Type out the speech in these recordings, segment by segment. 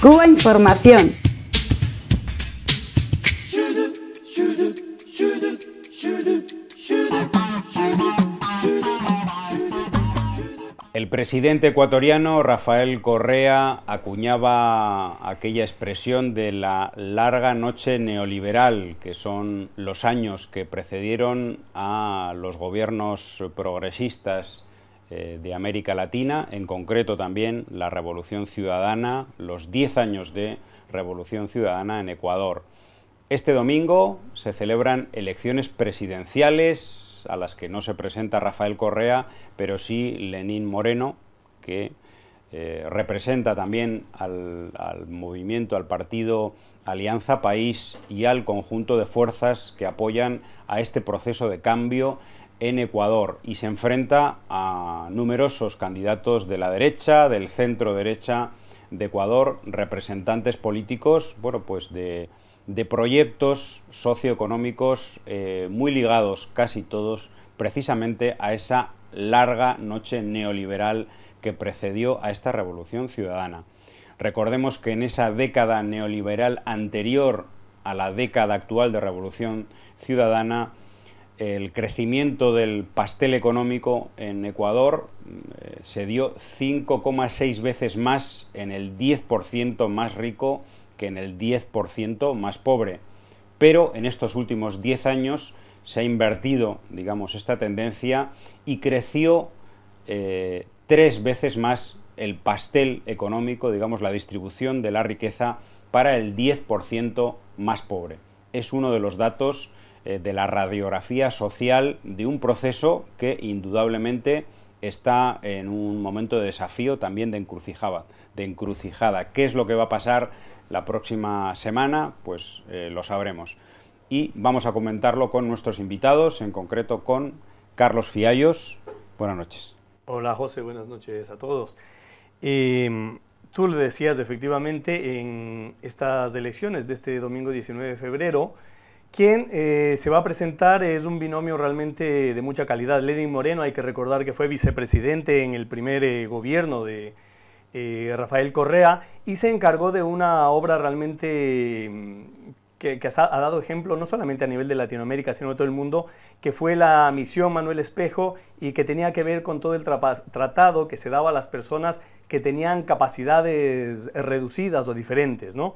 Cuba Información. El presidente ecuatoriano Rafael Correa acuñaba aquella expresión de la larga noche neoliberal, que son los años que precedieron a los gobiernos progresistas eh, de América Latina, en concreto también la Revolución Ciudadana, los 10 años de Revolución Ciudadana en Ecuador. Este domingo se celebran elecciones presidenciales a las que no se presenta Rafael Correa, pero sí Lenín Moreno, que eh, representa también al movimiento, al partido Alianza País y al conjunto de fuerzas que apoyan a este proceso de cambio en Ecuador y se enfrenta a numerosos candidatos de la derecha, del centro derecha de Ecuador, representantes políticos, bueno, pues de, proyectos socioeconómicos eh, muy ligados casi todos precisamente a esa larga noche neoliberal que precedió a esta revolución ciudadana. Recordemos que en esa década neoliberal anterior a la década actual de revolución ciudadana, el crecimiento del pastel económico en Ecuador eh, se dio 5,6 veces más en el 10% más rico que en el 10% más pobre. Pero en estos últimos 10 años se ha invertido, digamos, esta tendencia y creció eh, tres veces más el pastel económico, digamos, la distribución de la riqueza para el 10% más pobre. Es uno de los datos eh, de la radiografía social de un proceso que indudablemente está en un momento de desafío también de encrucijada. De encrucijada. ¿Qué es lo que va a pasar la próxima semana? Pues eh, lo sabremos. Y vamos a comentarlo con nuestros invitados, en concreto con Carlos Fiallos. Buenas noches. Hola José, buenas noches a todos. Eh, tú le decías efectivamente en estas elecciones de este domingo 19 de febrero, quien eh, se va a presentar es un binomio realmente de mucha calidad. Lenin Moreno, hay que recordar que fue vicepresidente en el primer eh, gobierno de eh, Rafael Correa y se encargó de una obra realmente mm, que, que, ha dado ejemplo no solamente a nivel de Latinoamérica, sino de todo el mundo, que fue la misión Manuel Espejo y que tenía que ver con todo el tratado que se daba a las personas que tenían capacidades reducidas o diferentes, ¿no?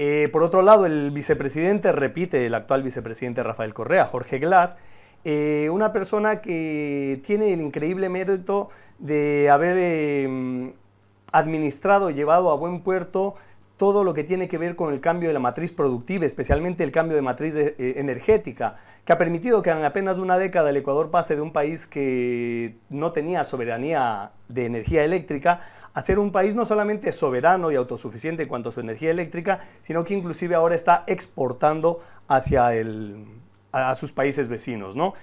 Eh, por otro lado, el vicepresidente repite, el actual vicepresidente Rafael Correa, Jorge Glass, eh, una persona que tiene el increíble mérito de haber em, administrado administrado, llevado a buen puerto todo lo que tiene que ver con el cambio de la matriz productiva, especialmente el cambio de matriz eh, energética, que ha permitido que en apenas una década el Ecuador pase de un país que no tenía soberanía de energía eléctrica a ser un país no solamente soberano y autosuficiente en cuanto a su energía eléctrica, sino que inclusive ahora está exportando hacia a, sus países vecinos, ¿no?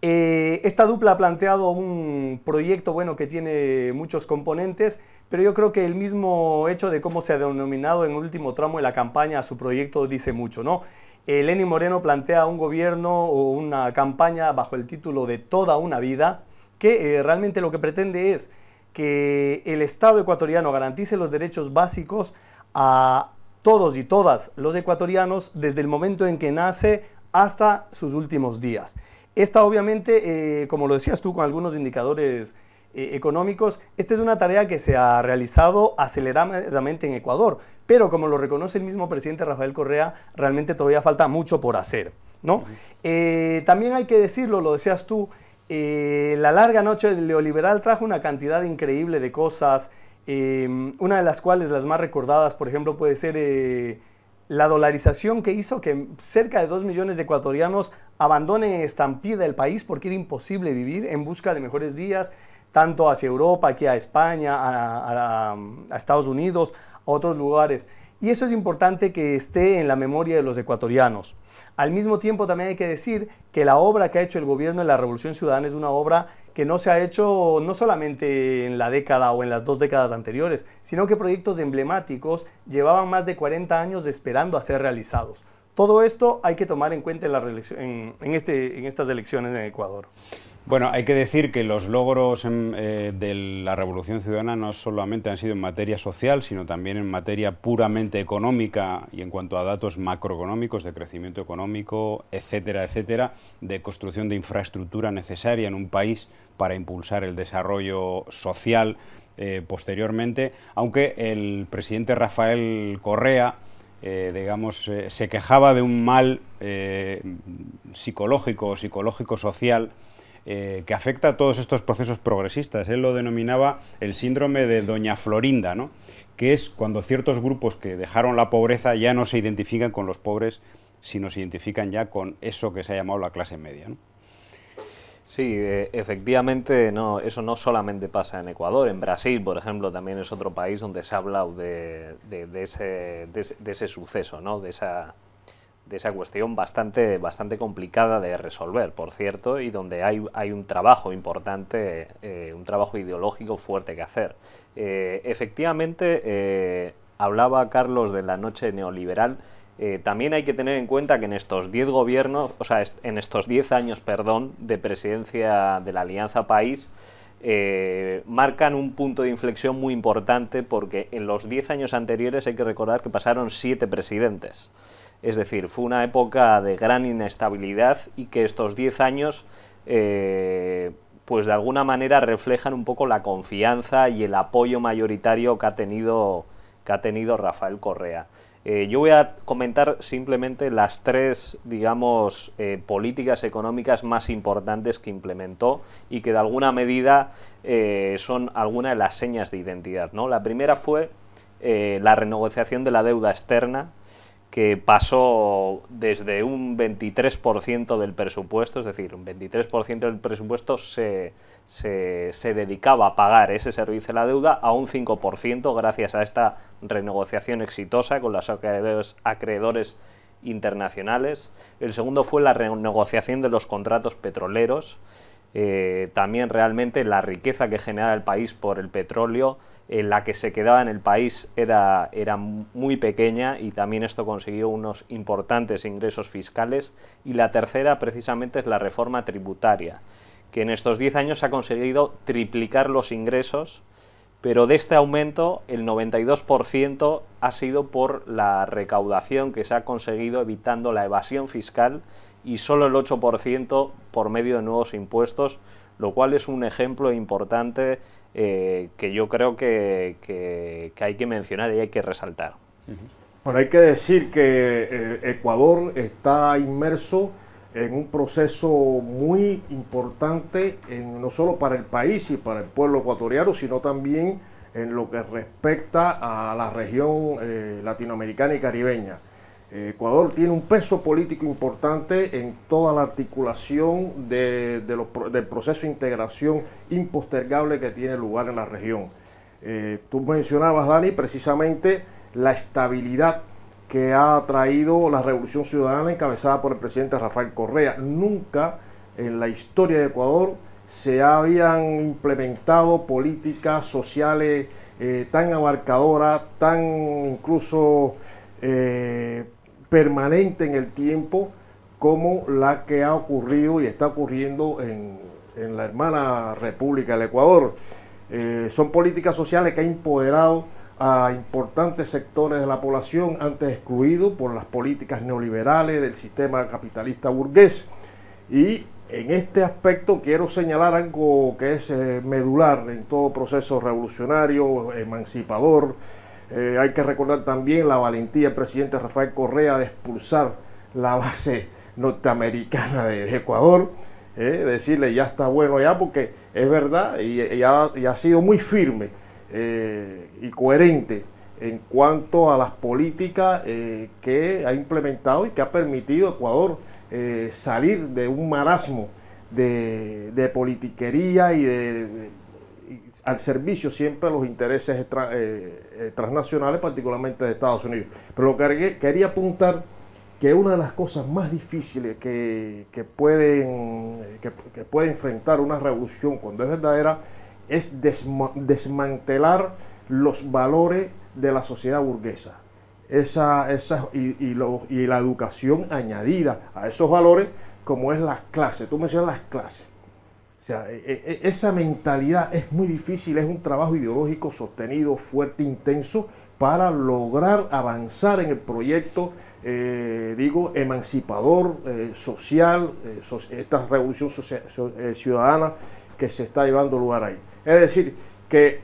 Eh, esta dupla ha planteado un proyecto bueno que tiene muchos componentes, pero yo creo que el mismo hecho de cómo se ha denominado en último tramo de la campaña a su proyecto dice mucho, ¿no? Eh, Moreno plantea un gobierno o una campaña bajo el título de Toda una vida, que eh, realmente lo que pretende es que el Estado ecuatoriano garantice los derechos básicos a todos y todas los ecuatorianos desde el momento en que nace hasta sus últimos días. Esta obviamente, eh, como lo decías tú con algunos indicadores eh, económicos, esta es una tarea que se ha realizado aceleradamente en Ecuador, pero como lo reconoce el mismo presidente Rafael Correa, realmente todavía falta mucho por hacer. ¿no? Eh, también hay que decirlo, lo decías tú, eh, la larga noche del neoliberal trajo una cantidad increíble de cosas, eh, una de las cuales las más recordadas, por ejemplo, puede ser eh, la dolarización que hizo que cerca de 2 millones de ecuatorianos abandonen estampida el país porque era imposible vivir en busca de mejores días, tanto hacia Europa, aquí a España, a, a Estados Unidos, a otros lugares. Y eso es importante que esté en la memoria de los ecuatorianos. Al mismo tiempo también hay que decir que la obra que ha hecho el gobierno en la Revolución Ciudadana es una obra que no se ha hecho no solamente en la década o en las dos décadas anteriores, sino que proyectos emblemáticos llevaban más de 40 años esperando a ser realizados. Todo esto hay que tomar en cuenta en este, estas elecciones en Ecuador. Bueno, hay que decir que los logros eh, de la Revolución Ciudadana no solamente han sido en materia social, sino también en materia puramente económica y en cuanto a datos macroeconómicos, de crecimiento económico, etcétera, etcétera, de construcción de infraestructura necesaria en un país para impulsar el desarrollo social eh, posteriormente, aunque el presidente Rafael Correa, eh, digamos, se quejaba de un mal psicológico o psicológico social eh, que afecta a todos estos procesos progresistas. Él lo denominaba el síndrome de Doña Florinda, ¿no? que es cuando ciertos grupos que dejaron la pobreza ya no se identifican con los pobres, sino se identifican ya con eso que se ha llamado la clase media. ¿no? Sí, eh, efectivamente, no, eso no solamente pasa en Ecuador, en Brasil, por ejemplo, también es otro país donde se habla de, de, ese, suceso, ¿no? de esa de esa cuestión bastante, bastante complicada de resolver, por cierto, y donde hay, un trabajo importante, eh, un trabajo ideológico fuerte que hacer. Eh, efectivamente, eh, hablaba Carlos de la noche neoliberal. también hay que tener en cuenta que en estos 10 gobiernos, o sea, en estos 10 años, perdón, de presidencia de la Alianza País, marcan un punto de inflexión muy importante porque en los 10 años anteriores hay que recordar que pasaron 7 presidentes. Es decir, fue una época de gran inestabilidad y que estos 10 años, eh, pues de alguna manera reflejan un poco la confianza y el apoyo mayoritario que ha tenido, que ha tenido Rafael Correa. Eh, yo voy a comentar simplemente las tres, digamos, eh, políticas económicas más importantes que implementó y que de alguna medida son algunas de las señas de identidad. ¿no? La primera fue la renegociación de la deuda externa, que pasó desde un 23% del presupuesto, es decir, un 23% del presupuesto se, dedicaba a pagar ese servicio de la deuda a un 5% gracias a esta renegociación exitosa con los acreedores, internacionales. El segundo fue la renegociación de los contratos petroleros. Eh, también realmente la riqueza que genera el país por el petróleo la que se quedaba en el país era, era muy pequeña y también esto consiguió unos importantes ingresos fiscales. Y la tercera precisamente es la reforma tributaria, que en estos 10 años ha conseguido triplicar los ingresos, pero de este aumento el 92% ha sido por la recaudación que se ha conseguido evitando la evasión fiscal y solo el 8% por medio de nuevos impuestos, lo cual es un ejemplo importante eh, que yo creo que, hay que mencionar y hay que resaltar. Bueno, hay que decir que eh, Ecuador está inmerso en un proceso muy importante, no solo para el país y para el pueblo ecuatoriano, sino también en lo que respecta a la región eh, latinoamericana y caribeña. Ecuador tiene un peso político importante en toda la articulación del proceso de integración impostergable que tiene lugar en la región. Eh, tú mencionabas, Dani, precisamente la estabilidad que ha traído la Revolución Ciudadana encabezada por el presidente Rafael Correa. Nunca en la historia de Ecuador se habían implementado políticas sociales eh, tan abarcadoras, tan incluso... Eh, permanente en el tiempo como la que ha ocurrido y está ocurriendo en, la hermana República del Ecuador. Eh, son políticas sociales que han empoderado a importantes sectores de la población antes excluidos por las políticas neoliberales del sistema capitalista burgués. Y en este aspecto quiero señalar algo que es eh, medular en todo proceso revolucionario, emancipador, eh, hay que recordar también la valentía del presidente Rafael Correa de expulsar la base norteamericana de, Ecuador, eh, decirle ya está bueno ya, porque es verdad y, ha, sido muy firme eh, y coherente en cuanto a las políticas que ha implementado y que ha permitido a Ecuador salir de un marasmo de, politiquería y al servicio siempre de los intereses extranjeros eh, transnacionales, particularmente de Estados Unidos. Pero lo que quería apuntar que una de las cosas más difíciles que, pueden, puede enfrentar una revolución cuando es verdadera es desmantelar los valores de la sociedad burguesa. Esa, y, y, la educación añadida a esos valores como es la clase. Tú mencionas las clases. O sea, e, e, e, esa mentalidad es muy difícil, es un trabajo ideológico sostenido, fuerte, intenso, para lograr avanzar en el proyecto, eh, digo, emancipador, eh, social, eh, esta revolución ciudadana que se está llevando lugar ahí. Es decir, que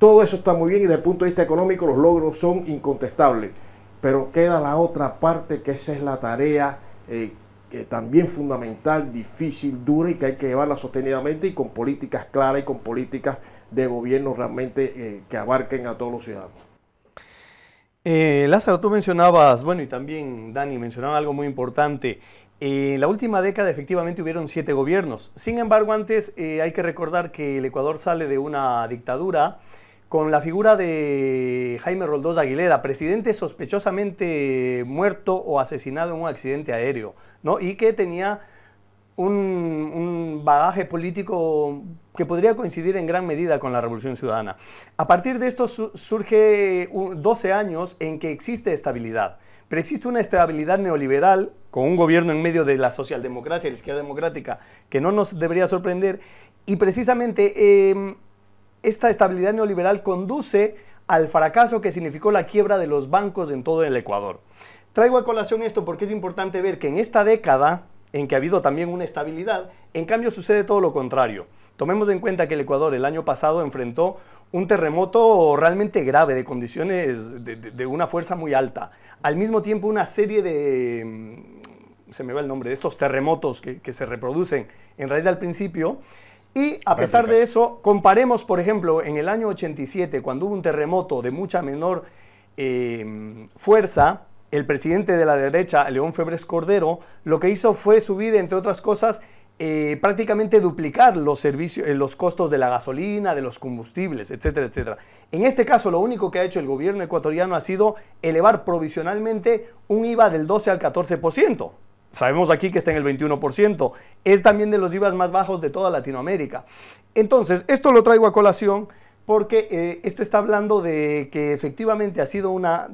todo eso está muy bien y desde el punto de vista económico los logros son incontestables, pero queda la otra parte que esa es la tarea eh, también fundamental, difícil, dura y que hay que llevarla sostenidamente y con políticas claras y con políticas de gobierno realmente eh, que abarquen a todos los ciudadanos. Eh, Lázaro, tú mencionabas, bueno, y también Dani mencionaba algo muy importante. en la última década efectivamente hubieron siete gobiernos. Sin embargo, antes hay que recordar que el Ecuador sale de una dictadura con la figura de Jaime Roldós Aguilera, presidente sospechosamente muerto o asesinado en un accidente aéreo, ¿no? Y que tenía un, bagaje político que podría coincidir en gran medida con la Revolución Ciudadana. A partir de esto surge 12 años en que existe estabilidad, pero existe una estabilidad neoliberal con un gobierno en medio de la socialdemocracia y la izquierda democrática que no nos debería sorprender y precisamente... Em, esta estabilidad neoliberal conduce al fracaso que significó la quiebra de los bancos en todo el Ecuador. Traigo a colación esto porque es importante ver que en esta década, en que ha habido también una estabilidad, en cambio sucede todo lo contrario. Tomemos en cuenta que el Ecuador el año pasado enfrentó un terremoto realmente grave, de condiciones de, una fuerza muy alta. Al mismo tiempo una serie de, mm, se me va el nombre, de estos terremotos que, que se reproducen en raíz del principio, y a pesar de eso, comparemos, por ejemplo, en el año 87, cuando hubo un terremoto de mucha menor em, fuerza, el presidente de la derecha, León Febres Cordero, lo que hizo fue subir, entre otras cosas, eh, prácticamente duplicar los, servicios, eh, los costos de la gasolina, de los combustibles, etcétera, etcétera. En este caso, lo único que ha hecho el gobierno ecuatoriano ha sido elevar provisionalmente un IVA del 12 al 14%. Sabemos aquí que está en el 21%. Es también de los IVAs más bajos de toda Latinoamérica. Entonces, esto lo traigo a colación porque eh, esto está hablando de que efectivamente ha sido una,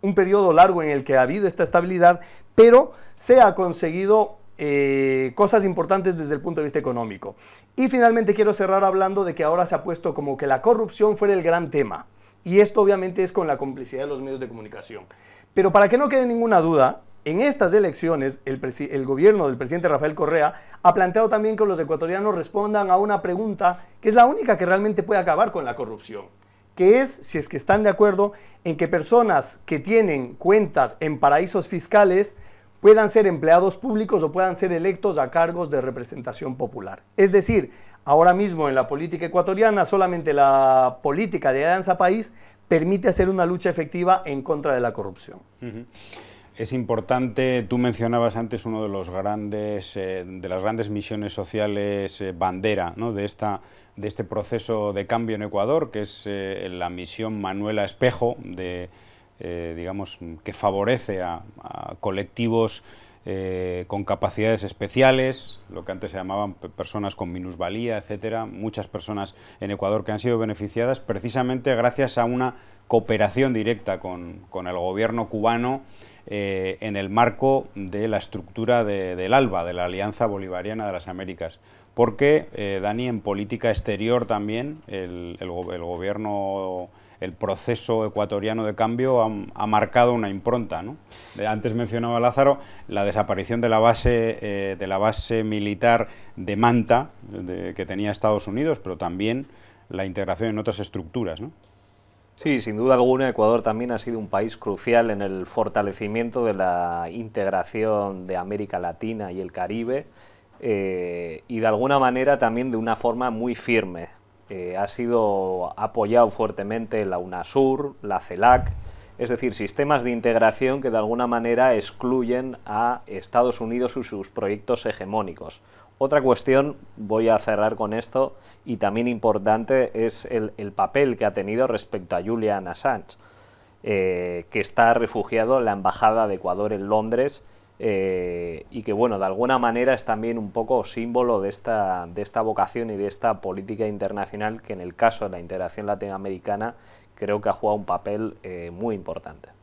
un periodo largo en el que ha habido esta estabilidad, pero se ha conseguido eh, cosas importantes desde el punto de vista económico. Y finalmente quiero cerrar hablando de que ahora se ha puesto como que la corrupción fuera el gran tema. Y esto obviamente es con la complicidad de los medios de comunicación. Pero para que no quede ninguna duda, en estas elecciones, el, gobierno del presidente Rafael Correa ha planteado también que los ecuatorianos respondan a una pregunta que es la única que realmente puede acabar con la corrupción, que es si es que están de acuerdo en que personas que tienen cuentas en paraísos fiscales puedan ser empleados públicos o puedan ser electos a cargos de representación popular. Es decir, ahora mismo en la política ecuatoriana solamente la política de Alianza País permite hacer una lucha efectiva en contra de la corrupción. Es importante, tú mencionabas antes uno de los grandes, eh, de las grandes misiones sociales eh, bandera ¿no? de, esta, de este proceso de cambio en Ecuador, que es eh, la misión Manuela Espejo, de, digamos, que favorece a, colectivos con capacidades especiales, lo que antes se llamaban personas con minusvalía, etcétera, muchas personas en Ecuador que han sido beneficiadas precisamente gracias a una cooperación directa con, con el gobierno cubano eh, en el marco de la estructura del ALBA, de la Alianza Bolivariana de las Américas. Porque, eh, Dani, en política exterior también el, gobierno el proceso ecuatoriano de cambio ha, marcado una impronta. ¿no? Antes mencionaba Lázaro la desaparición de la base, eh, de la base militar de Manta que tenía Estados Unidos, pero también la integración en otras estructuras. ¿no? Sí, sin duda alguna, Ecuador también ha sido un país crucial en el fortalecimiento de la integración de América Latina y el Caribe eh, y de alguna manera también de una forma muy firme. Eh, ha sido apoyado fuertemente la UNASUR, la CELAC, es decir, sistemas de integración que de alguna manera excluyen a Estados Unidos y sus proyectos hegemónicos otra cuestión, voy a cerrar con esto, y también importante, es el, papel que ha tenido respecto a Julian Assange, eh, que está refugiado en la Embajada de Ecuador en Londres eh, y que, bueno, de alguna manera es también un poco símbolo de esta, vocación y de esta política internacional que en el caso de la integración latinoamericana creo que ha jugado un papel eh, muy importante.